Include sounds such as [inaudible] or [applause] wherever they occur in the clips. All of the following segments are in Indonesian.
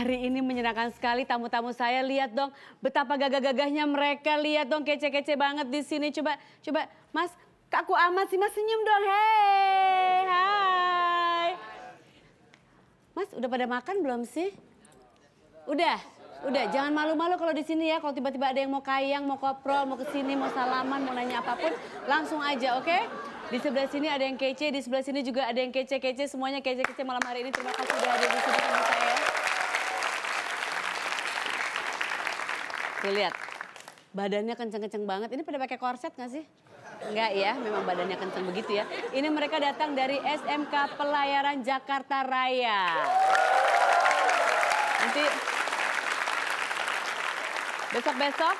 Hari ini menyenangkan sekali tamu-tamu saya. Lihat dong betapa gagah-gagahnya mereka. Lihat dong kece-kece banget di sini. Coba, coba, Mas, kaku amat sih Mas senyum dong. Hei, hai. Mas, udah pada makan belum sih? Udah, udah. Jangan malu-malu kalau di sini ya. Kalau tiba-tiba ada yang mau kayang, mau koprol, mau kesini, mau salaman, mau nanya apapun, langsung aja, oke? Okay? Di sebelah sini ada yang kece, di sebelah sini juga ada yang kece-kece. Semuanya kece-kece malam hari ini. Terima kasih sudah ada di sini. Tuh lihat, badannya kenceng-kenceng banget. Ini pada pakai korset gak sih? Enggak ya, memang badannya kenceng begitu ya. Ini mereka datang dari SMK Pelayaran Jakarta Raya. Nanti besok-besok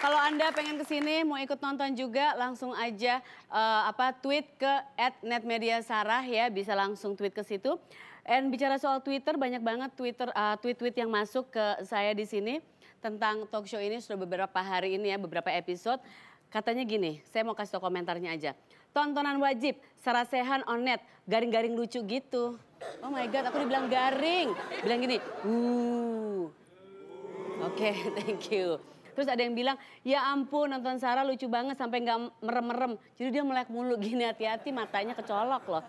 kalau Anda pengen ke sini mau ikut nonton juga langsung aja uh, apa tweet ke @netmediasarah ya, bisa langsung tweet ke situ. Dan bicara soal Twitter banyak banget Twitter tweet eh, tweet-tweet yang masuk ke saya di sini tentang talk show ini sudah beberapa hari ini ya, beberapa episode. Katanya gini, saya mau kasih tau komentarnya aja. Tontonan wajib, sarasehan onnet on net, garing-garing lucu gitu. Oh my God, aku dibilang garing. Bilang gini, uh. Oke, okay, [laughs] thank you. Terus ada yang bilang, ya ampun nonton Sarah lucu banget sampai nggak merem-merem. Jadi dia melek mulu [laughs] gini hati-hati matanya kecolok loh.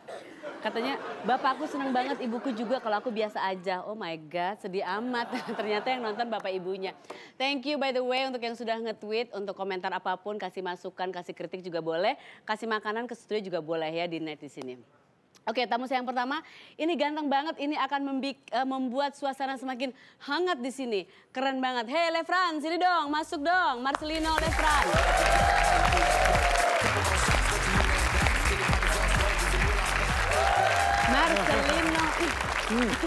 Katanya, bapakku seneng banget, ibuku juga kalau aku biasa aja. Oh my God, sedih amat. [laughs] Ternyata yang nonton bapak ibunya. Thank you by the way untuk yang sudah nge-tweet, untuk komentar apapun, kasih masukan, kasih kritik juga boleh. Kasih makanan ke studio juga boleh ya di net di sini. Oke, tamu saya yang pertama, ini ganteng banget, ini akan membik, uh, membuat suasana semakin hangat di sini. Keren banget. Hei Lefran, sini dong, masuk dong. Marcelino Lefran. Marcelino, hmm. itu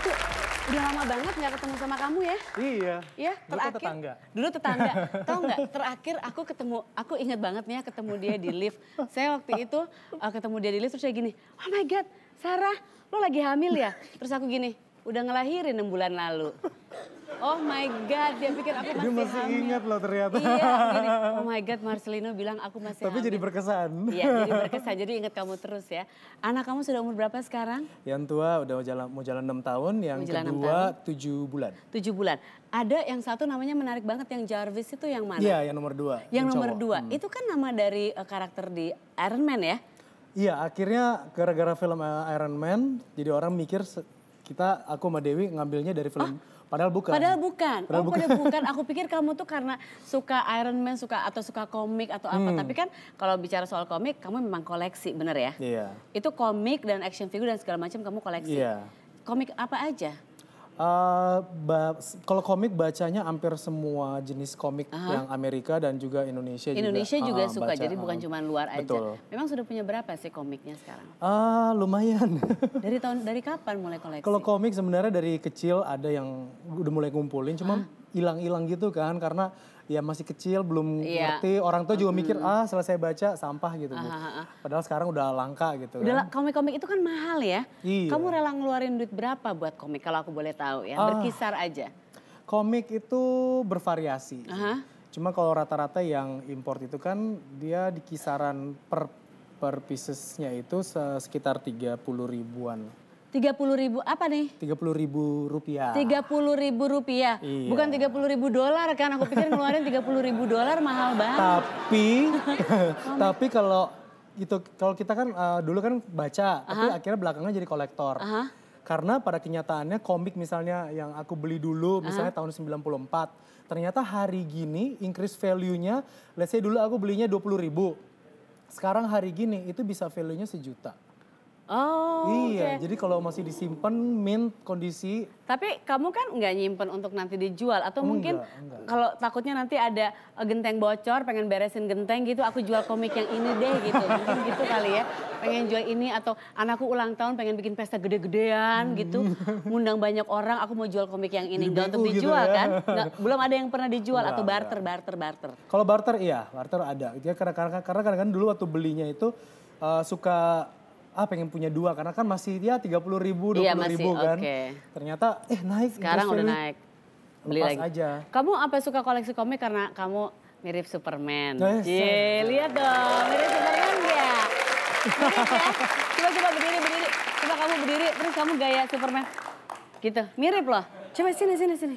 udah lama banget gak ketemu sama kamu ya? Iya. Ya, terakhir. Dulu tetangga. Dulu tetangga. Tahu nggak? Terakhir aku ketemu, aku ingat banget nih ya ketemu dia di lift. Saya waktu itu uh, ketemu dia di lift terus saya gini, oh my god, Sarah, lo lagi hamil ya? Terus aku gini, udah ngelahirin 6 bulan lalu. Oh my God, dia pikir aku masih, dia masih hamil. ingat loh ternyata. Iya, gini, [laughs] oh my God, Marcelino bilang aku masih Tapi hamil. jadi berkesan. Iya, jadi [laughs] berkesan. Jadi ingat kamu terus ya. Anak kamu sudah umur berapa sekarang? Yang tua udah mau jalan, mau jalan 6 tahun, yang jalan kedua tahun. 7 bulan. 7 bulan. Ada yang satu namanya menarik banget, yang Jarvis itu yang mana? Iya, yang nomor dua. Yang, yang nomor dua Hmm. Itu kan nama dari eh, karakter di Iron Man ya? Iya, akhirnya gara-gara film eh, Iron Man, jadi orang mikir kita aku sama Dewi ngambilnya dari film. Ah. Padahal bukan. Padahal bukan. Padahal oh, bukan. padahal bukan. Aku pikir kamu tuh karena suka Iron Man, suka atau suka komik atau apa. Hmm. Tapi kan kalau bicara soal komik, kamu memang koleksi, bener ya? Iya. Itu komik dan action figure dan segala macam kamu koleksi. Iya. Komik apa aja? Uh, kalau komik bacanya hampir semua jenis komik -huh. yang Amerika dan juga Indonesia. Indonesia juga, juga uh, suka, baca, jadi uh, bukan cuma luar betul. aja. Memang sudah punya berapa sih komiknya sekarang? Uh, lumayan. [laughs] dari tahun dari kapan mulai koleksi? Kalau komik sebenarnya dari kecil ada yang udah mulai ngumpulin, cuma hilang-hilang gitu kan karena ya masih kecil belum yeah. ngerti orang tua juga mikir ah selesai baca sampah gitu uh, padahal sekarang udah langka gitu udah kan. komik-komik itu kan mahal ya iya. kamu rela ngeluarin duit berapa buat komik kalau aku boleh tahu ya ah, berkisar aja komik itu bervariasi uh -huh. cuma kalau rata-rata yang import itu kan dia di kisaran per per piecesnya itu sekitar tiga puluh ribuan Tiga puluh ribu apa nih? Tiga puluh ribu rupiah. Tiga puluh ribu rupiah, iya. bukan tiga puluh ribu dolar kan? Aku pikir ngeluarin tiga puluh ribu dolar mahal banget. Tapi, [laughs] tapi kalau itu kalau kita kan uh, dulu kan baca, Aha. tapi akhirnya belakangnya jadi kolektor. Aha. Karena pada kenyataannya komik misalnya yang aku beli dulu misalnya Aha. tahun 94. Ternyata hari gini increase value-nya, let's say dulu aku belinya 20 ribu. Sekarang hari gini itu bisa value-nya sejuta. Oh. Iya, okay. jadi kalau masih disimpan mint kondisi. Tapi kamu kan nggak nyimpen untuk nanti dijual atau oh, mungkin kalau takutnya nanti ada eh, genteng bocor, pengen beresin genteng gitu, aku jual komik yang ini deh gitu. Mungkin gitu kali ya. Pengen jual ini atau anakku ulang tahun pengen bikin pesta gede-gedean hmm. gitu, ngundang banyak orang, aku mau jual komik yang ini. Enggak untuk gitu dijual ya. kan? Nggak, belum ada yang pernah dijual enggak, atau barter, enggak. barter, barter. Kalau barter iya, barter ada. Dia karena karena karena kan dulu waktu belinya itu uh, suka ah pengen punya dua karena kan masih ya tiga puluh ribu iya, dua iya, puluh ribu kan okay. ternyata eh naik sekarang udah naik beli Lepas lagi aja kamu apa suka koleksi komik karena kamu mirip Superman nah, yes. Cie, lihat dong mirip Superman ya coba coba berdiri berdiri coba kamu berdiri terus kamu gaya Superman gitu mirip loh coba sini sini sini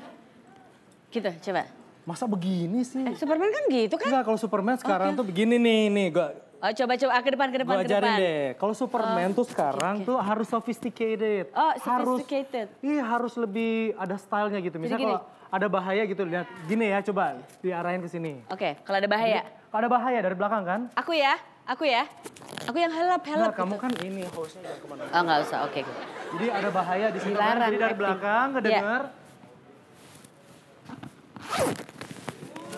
gitu coba masa begini sih eh, Superman kan gitu kan Enggak, kalau Superman sekarang okay. tuh begini nih nih gua Oh coba-coba ah, ke depan ke depan Gua ke depan. deh. Kalau Superman oh, tuh sekarang okay. tuh harus sophisticated. Oh, sophisticated. Harus, iya harus lebih ada stylenya gitu. Misalnya kalau ada bahaya gitu lihat gini ya coba diarahin ke sini. Oke, okay, kalau ada bahaya. kalau ada bahaya dari belakang kan? Aku ya, aku ya. Aku yang helap helap. Nah, gitu. kamu kan ini hostnya jangan kemana mana Oh, enggak usah. Oke. Okay. Jadi ada bahaya di sini. Kan? jadi dari belakang kedengar.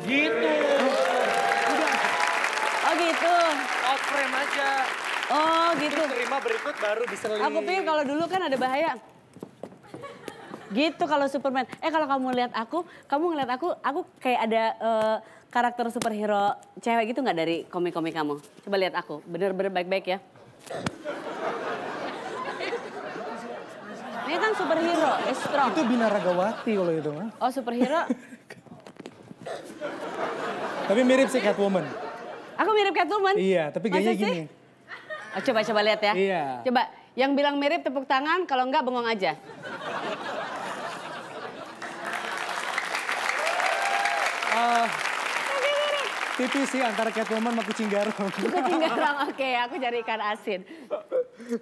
Iya. Yeah. Gitu. Udah. Oh gitu rem aja. Oh gitu. Terus terima berikut baru diseling. Aku pikir kalau dulu kan ada bahaya. Gitu kalau Superman. Eh kalau kamu lihat aku, kamu ngeliat aku, aku kayak ada uh, karakter superhero cewek gitu nggak dari komik-komik kamu? Coba lihat aku, bener-bener baik-baik ya. Ini kan superhero, is eh, strong. Itu binaragawati kalau itu mah. Oh superhero. [laughs] Tapi mirip sih Catwoman. Aku mirip Catwoman? Iya, tapi gayanya gini. Oh, coba coba lihat ya. Iya. Coba yang bilang mirip tepuk tangan, kalau enggak bengong aja. Uh, eh, tipis sih antara Catwoman sama kucing garong. [laughs] Kucing garong, oke. Okay, aku cari ikan asin.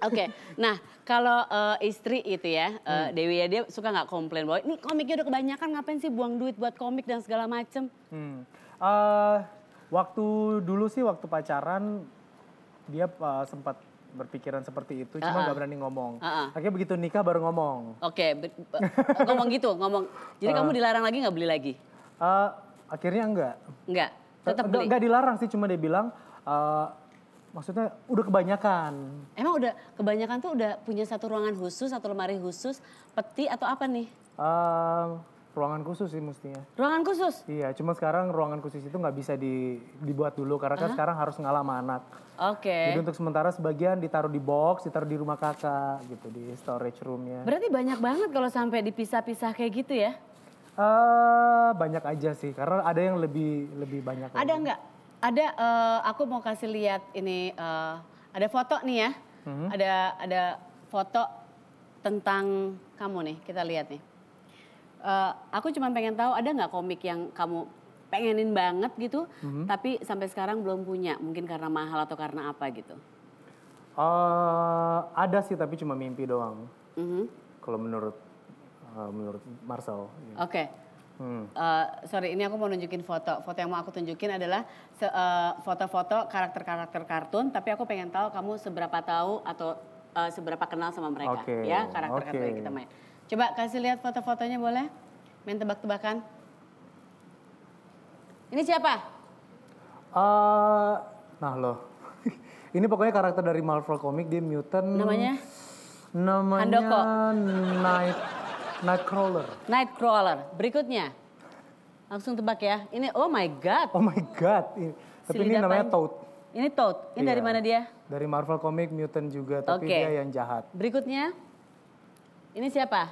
Oke, okay, nah kalau uh, istri itu ya, uh, hmm. Dewi ya dia suka nggak komplain bahwa ini komiknya udah kebanyakan, ngapain sih buang duit buat komik dan segala macem? Hmm. Uh, Waktu dulu sih waktu pacaran dia uh, sempat berpikiran seperti itu, cuma -uh. cuma gak berani ngomong. Uh -huh. Akhirnya begitu nikah baru ngomong. Oke, okay, ngomong gitu, ngomong. Jadi uh, kamu dilarang lagi nggak beli lagi? Uh, akhirnya enggak. Enggak, tetap beli? Enggak dilarang sih, cuma dia bilang, uh, maksudnya udah kebanyakan. Emang udah kebanyakan tuh udah punya satu ruangan khusus, satu lemari khusus, peti atau apa nih? Uh, ruangan khusus sih mestinya. Ruangan khusus? Iya, cuma sekarang ruangan khusus itu nggak bisa di, dibuat dulu karena kan huh? sekarang harus ngalah sama anak. Oke. Okay. Jadi untuk sementara sebagian ditaruh di box, ditaruh di rumah kakak gitu di storage roomnya. Berarti banyak banget kalau sampai dipisah-pisah kayak gitu ya? Uh, banyak aja sih, karena ada yang lebih lebih banyak. Ada nggak? Ada. Uh, aku mau kasih lihat ini. Uh, ada foto nih ya. Mm -hmm. Ada ada foto tentang kamu nih. Kita lihat nih uh, aku cuma pengen tahu ada nggak komik yang kamu pengenin banget gitu, mm-hmm. tapi sampai sekarang belum punya, mungkin karena mahal atau karena apa gitu? Uh, ada sih, tapi cuma mimpi doang. Mm-hmm. Kalau menurut uh, menurut Marcel. Ya. Oke. Okay. Hmm. Uh, sorry, ini aku mau nunjukin foto. Foto yang mau aku tunjukin adalah foto-foto karakter-karakter kartun. Tapi aku pengen tahu kamu seberapa tahu atau uh, seberapa kenal sama mereka, okay. ya karakter-karakter okay. yang kita main. Coba kasih lihat foto-fotonya boleh? Main tebak-tebakan. Ini siapa? Uh, nah loh. [laughs] Ini pokoknya karakter dari Marvel Comic, dia mutant. Namanya? Namanya Handoko. Night, Nightcrawler. Nightcrawler. Berikutnya. Langsung tebak ya. Ini oh my god. Oh my god. Ini, tapi ini namanya Toad. Ini Toad. Ini iya. dari mana dia? Dari Marvel Comic Mutant juga, tapi okay. dia yang jahat. Berikutnya. Ini siapa?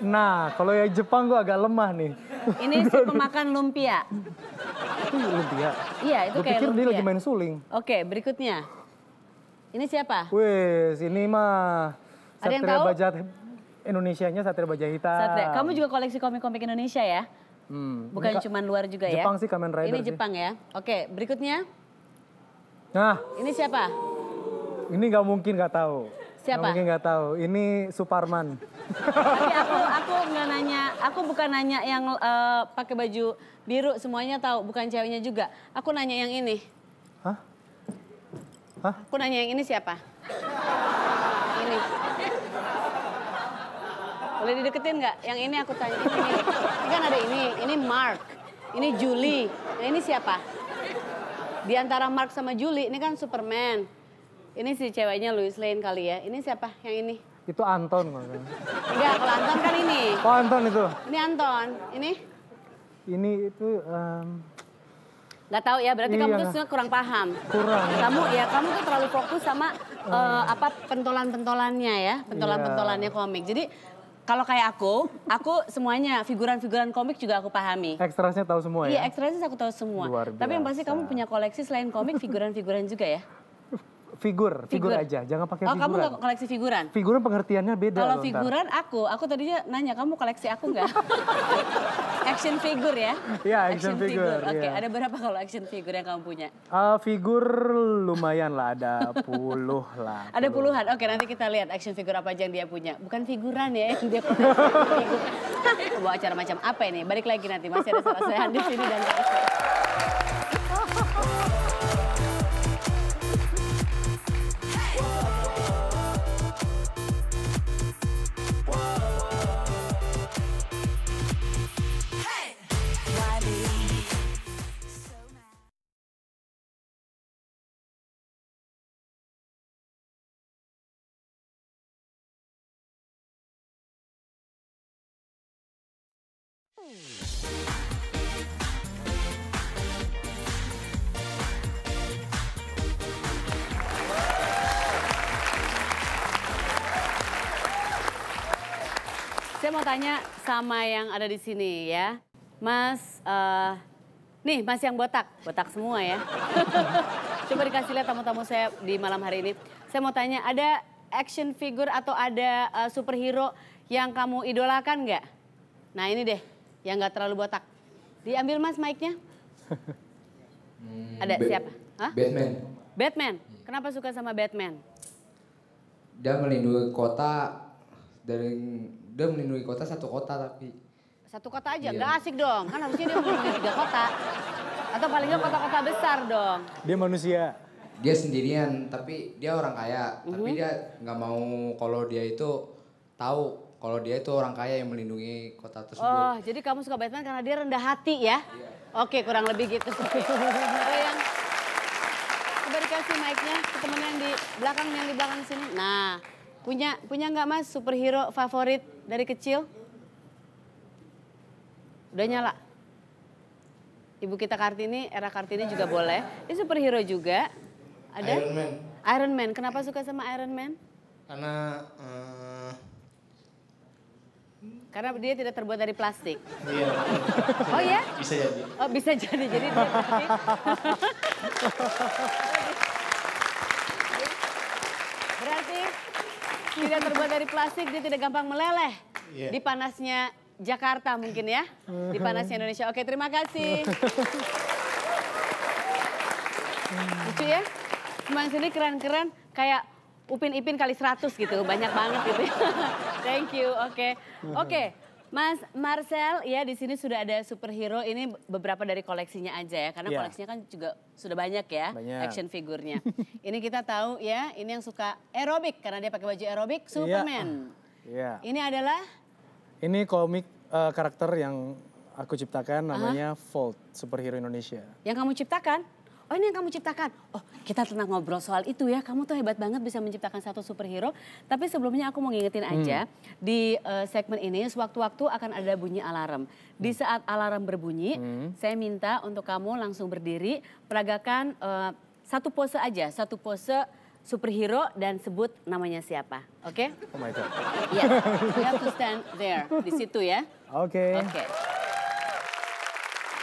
Nah, kalau yang Jepang gue agak lemah nih. Ini si [laughs] pemakan lumpia. itu lumpia? Iya, itu gua kayak pikir lumpia. dia lagi main suling. Oke, berikutnya. Ini siapa? Wih, ini mah... Ada yang tahu? Bajat Indonesianya Satria Baja Hitam. Satria. Kamu juga koleksi komik-komik Indonesia ya? Hmm. Bukan cuma luar juga Jepang ya? Jepang sih Kamen Rider Ini Jepang sih. ya. Oke, berikutnya. Nah. Ini siapa? Ini gak mungkin gak tahu. Siapa? Gak mungkin nggak tahu. Ini Suparman. Tapi aku aku nggak nanya. Aku bukan nanya yang uh, pakai baju biru semuanya tahu. Bukan ceweknya juga. Aku nanya yang ini. Hah? Hah? Aku nanya yang ini siapa? ini. Boleh dideketin nggak? Yang ini aku tanya. Ini, ini kan ada ini. Ini Mark. Ini Julie. Nah ini siapa? Di antara Mark sama Julie ini kan Superman. Ini si ceweknya Louis Lane kali ya. Ini siapa yang ini? Itu Anton. Enggak, kalau Anton kan ini. Oh Anton itu. Ini Anton. Ini? Ini itu... Um... Gak tahu ya, berarti iya. kamu tuh kurang paham. Kurang. Kamu ya, kamu tuh terlalu fokus sama oh. uh, apa pentolan-pentolannya ya, pentolan-pentolannya iya. komik. Jadi kalau kayak aku, aku semuanya figuran-figuran komik juga aku pahami. Ekstrasnya tahu semua iya, ya? Iya, ekstrasnya aku tahu semua. Tapi yang pasti kamu punya koleksi selain komik, figuran-figuran juga ya? Figur, figur, aja. Jangan pakai oh, figuran. Oh, kamu gak koleksi figuran? Figuran pengertiannya beda Kalau figuran ntar. aku, aku tadinya nanya, kamu koleksi aku nggak? [laughs] action figure ya? Iya, action, action figure. figure. Oke, okay, iya. yeah. ada berapa kalau action figure yang kamu punya? Uh, figur lumayan lah, ada puluh lah. Puluh. Ada puluhan, oke okay, nanti kita lihat action figure apa aja yang dia punya. Bukan figuran ya yang dia punya. Bawa [laughs] acara macam apa ini? Balik lagi nanti, masih ada salah saya di sini dan... di Saya mau tanya sama yang ada di sini ya. Mas, uh, nih mas yang botak, botak semua ya. [laughs] Coba dikasih lihat tamu-tamu saya di malam hari ini. Saya mau tanya, ada action figure atau ada uh, superhero yang kamu idolakan nggak? Nah ini deh yang nggak terlalu botak. Diambil mas mic-nya. Hmm, Ada ba siapa? Hah? Batman. Batman. Kenapa suka sama Batman? Dia melindungi kota dari dia melindungi kota satu kota tapi satu kota aja iya. nggak iya. asik dong kan harusnya dia melindungi tiga kota atau paling nggak kota-kota besar dong dia manusia dia sendirian tapi dia orang kaya mm -hmm. tapi mhm. dia nggak mau kalau dia itu tahu kalau dia itu orang kaya yang melindungi kota tersebut. Oh, jadi kamu suka Batman karena dia rendah hati ya? Yeah. Oke, kurang lebih gitu. [laughs] Oh, yang coba dikasih mic-nya ke temen yang di belakang yang di belakang sini. Nah, punya punya nggak Mas superhero favorit dari kecil? Udah nyala. Ibu kita Kartini, era Kartini juga boleh. Ini superhero juga. Ada? Iron Man. Iron Man. Kenapa suka sama Iron Man? Karena uh, karena dia tidak terbuat dari plastik. Iya. oh ya? Bisa jadi. Oh bisa jadi. Jadi dia [laughs] Berarti tidak terbuat dari plastik, dia tidak gampang meleleh. Yeah. Di panasnya Jakarta mungkin ya. Di panasnya Indonesia. Oke, terima kasih. [laughs] Lucu ya? Semang sini keren-keren kayak Upin Ipin kali 100 gitu, banyak banget gitu. [laughs] Thank you. Oke. Okay. Oke. Okay. Mas Marcel, ya di sini sudah ada superhero. Ini beberapa dari koleksinya aja ya, karena yeah. koleksinya kan juga sudah banyak ya, banyak. action figurnya. [laughs] ini kita tahu ya, ini yang suka aerobik karena dia pakai baju aerobik, iya. Superman. Yeah. Yeah. Ini adalah? Ini komik uh, karakter yang aku ciptakan, namanya uh -huh. Volt, superhero Indonesia. Yang kamu ciptakan? oh ini yang kamu ciptakan. Oh kita tenang ngobrol soal itu ya, kamu tuh hebat banget bisa menciptakan satu superhero. Tapi sebelumnya aku mau ngingetin hmm. aja, hmm. di uh, segmen ini sewaktu-waktu akan ada bunyi alarm. Di hmm. saat alarm berbunyi, hmm. saya minta untuk kamu langsung berdiri, peragakan uh, satu pose aja, satu pose superhero dan sebut namanya siapa. Oke? Okay? Oh my God. Yeah. [laughs] You have to stand there, di situ ya. Oke. Okay. Oke. Okay.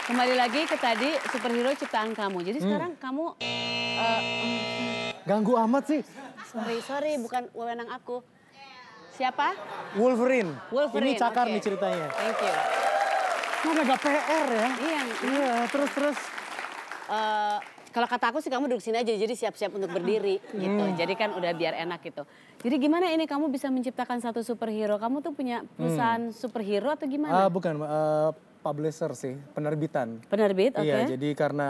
Kembali lagi ke tadi superhero ciptaan kamu. Jadi hmm. sekarang kamu uh, ganggu amat sih. Sorry, sorry, bukan wewenang aku. Siapa? Wolverine. Wolverine. Ini cakar okay. nih ceritanya. Thank you. Mana agak PR ya? Iya, iya. Iya, terus terus. Uh, kalau kata aku sih kamu duduk sini aja jadi siap-siap untuk ah, berdiri hmm. gitu. Jadi kan udah biar enak gitu. Jadi gimana ini kamu bisa menciptakan satu superhero? Kamu tuh punya hmm. perusahaan hmm. superhero atau gimana? Uh, bukan, uh, publisher sih, penerbitan. Penerbit, iya, oke. Okay. Iya, jadi karena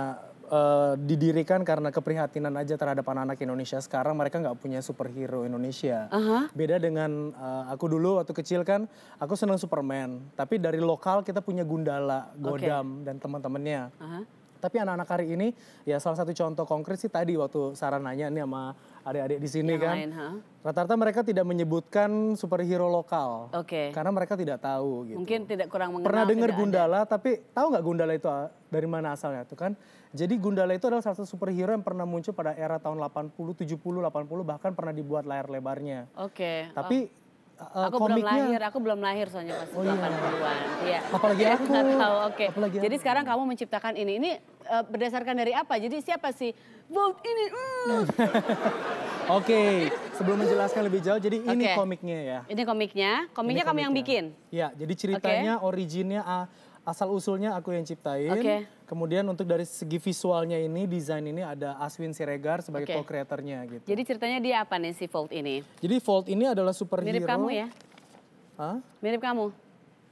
uh, didirikan karena keprihatinan aja terhadap anak-anak Indonesia. Sekarang mereka nggak punya superhero Indonesia. Uh -huh. Beda dengan uh, aku dulu waktu kecil kan, aku senang Superman. Tapi dari lokal kita punya Gundala, Godam, okay. dan teman-temannya. Uh -huh. Tapi anak-anak hari ini ya salah satu contoh konkret sih tadi waktu Sarah nanya nih sama adik-adik di sini Yang kan. Rata-rata mereka tidak menyebutkan superhero lokal. Oke. Okay. Karena mereka tidak tahu gitu. Mungkin tidak kurang mengenal. Pernah dengar Gundala, ada. tapi tahu nggak Gundala itu ah, dari mana asalnya itu kan? Jadi Gundala itu adalah salah satu superhero yang pernah muncul pada era tahun 80, 70, 80 bahkan pernah dibuat layar lebarnya. Oke. Okay. Tapi oh Uh, aku komiknya. belum lahir, aku belum lahir soalnya pas oh, 80-an. Iya. iya. Apalagi [laughs] aku. tahu, oke. Okay. Jadi aku. sekarang kamu menciptakan ini. Ini uh, berdasarkan dari apa? Jadi siapa sih? Vote ini. Mm. [laughs] oke, okay. sebelum menjelaskan lebih jauh, jadi ini okay. komiknya ya. Ini komiknya, komiknya ini kamu komiknya. yang bikin? Ya, jadi ceritanya okay. originnya uh, asal usulnya aku yang ciptain. Okay. Kemudian untuk dari segi visualnya ini, desain ini ada Aswin Siregar sebagai okay. co-creatornya gitu. Jadi ceritanya dia apa nih si Volt ini? Jadi Volt ini adalah superhero. Mirip kamu ya? Hah? Mirip kamu?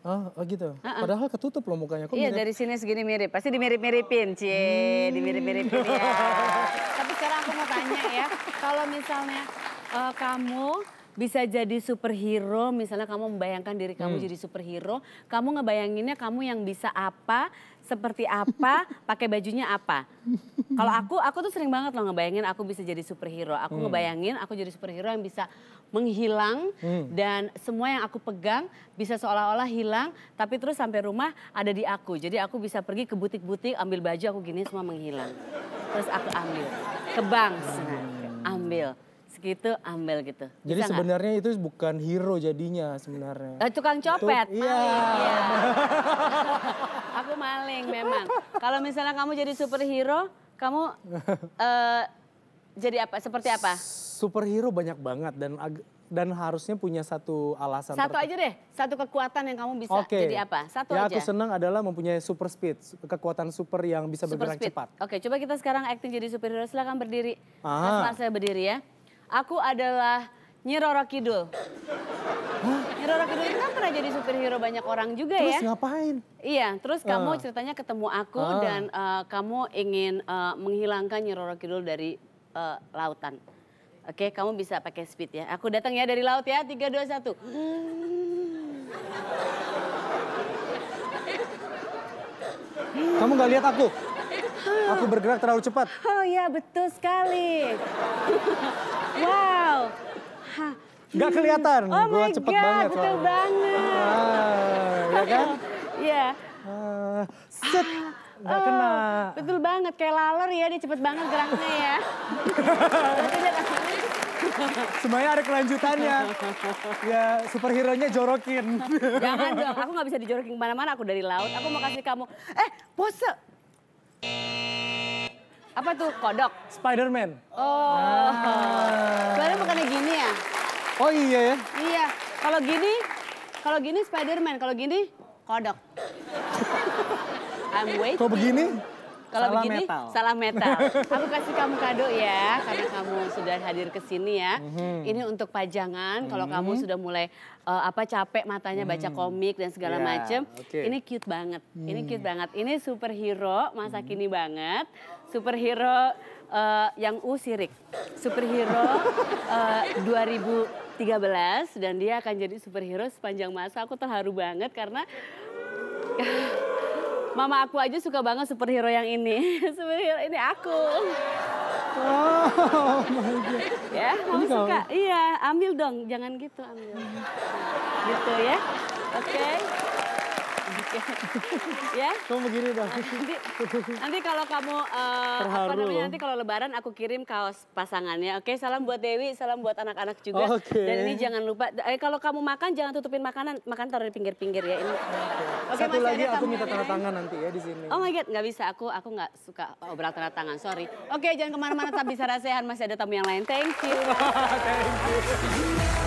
Ah, oh gitu. Uh -uh. Padahal ketutup loh mukanya. Kok iya mirip? dari sini segini mirip. Pasti dimirip-miripin, cie, hmm. dimirip-miripin ya. [laughs] Tapi sekarang aku mau tanya ya, kalau misalnya uh, kamu bisa jadi superhero misalnya kamu membayangkan diri kamu hmm. jadi superhero kamu ngebayanginnya kamu yang bisa apa seperti apa [laughs] pakai bajunya apa kalau aku aku tuh sering banget loh ngebayangin aku bisa jadi superhero aku hmm. ngebayangin aku jadi superhero yang bisa menghilang hmm. dan semua yang aku pegang bisa seolah-olah hilang tapi terus sampai rumah ada di aku jadi aku bisa pergi ke butik-butik ambil baju aku gini semua menghilang terus aku ambil ke bank nah, gitu ambil gitu. Bisa jadi sebenarnya gak? itu bukan hero jadinya sebenarnya. Eh, tukang copet. Tuk, iya. iya. [laughs] Aku maling memang. Kalau misalnya kamu jadi superhero, kamu uh, jadi apa? Seperti apa? Superhero banyak banget dan dan harusnya punya satu alasan. Satu aja deh, satu kekuatan yang kamu bisa okay. jadi apa? Satu ya, aja. Yang aku senang adalah mempunyai super speed, kekuatan super yang bisa super bergerak speed. cepat. Oke, okay, coba kita sekarang acting jadi superhero. Silakan berdiri. Ah. Mas berdiri ya. Aku adalah Nyi Roro Kidul. Nyiroro Kidul itu kan pernah jadi superhero banyak orang juga terus ya. Terus ngapain? Iya, terus uh. kamu ah. ceritanya ketemu aku uh. dan uh, kamu ingin uh, menghilangkan Nyi Kidul dari uh, lautan. Oke, kamu bisa pakai speed ya. Aku datang ya dari laut ya. 3 2 1. Hmm. Kamu nggak lihat aku? Aku bergerak terlalu cepat. Oh iya, betul sekali. wow. Gak kelihatan. Oh my God, betul banget. Ah, ya kan? Iya. Ah, set. Ah, gak kena. Oh, betul banget, kayak laler ya, dia cepet banget geraknya ya. Semuanya ada kelanjutannya. Ya, superhero-nya jorokin. Jangan dong, aku gak bisa dijorokin kemana-mana, aku dari laut. Aku mau kasih kamu, eh pose, apa tuh kodok? Spiderman. Oh. Ah. Baru bukannya gini ya? Oh iya ya? Iya. Kalau gini, kalau gini Spiderman, kalau gini kodok. [laughs] I'm waiting. Kalau begini? Kalau begini metal. salah metal. [laughs] Aku kasih kamu kado ya karena kamu sudah hadir ke sini ya. Mm-hmm. Ini untuk pajangan kalau mm-hmm. kamu mhm. sudah mulai uh, apa capek matanya baca mhm. komik dan segala yeah, macem. Okay. Ini cute banget. Mm. Ini mhm. cute banget. Ini superhero masa mm. kini banget. Superhero uh, yang U sirik. Superhero uh, [laughs] eh, 2013 dan dia akan jadi superhero sepanjang masa. Aku terharu banget karena Mama aku aja suka banget superhero yang ini. [laughs] superhero ini aku. Oh Ya, kamu suka? Iya, ambil dong. Jangan gitu, ambil. Gitu ya. Oke. Okay. [laughs] ya. Kamu begini dong. Nah, nanti, nanti kalau kamu uh, apa namanya nanti kalau lebaran aku kirim kaos pasangannya. Oke, salam buat Dewi, salam buat anak-anak juga. Okay. Dan ini jangan lupa eh, kalau kamu makan jangan tutupin makanan, makan taruh di pinggir-pinggir ya ini. Okay. Satu lagi aku minta tanda tangan nanti ya di sini. Oh my god, nggak bisa aku aku nggak suka obral tanda tangan. Sorry. Oke, okay, jangan kemana-mana tapi bisa rasehan masih ada tamu yang lain. Thank you. [laughs] Thank you.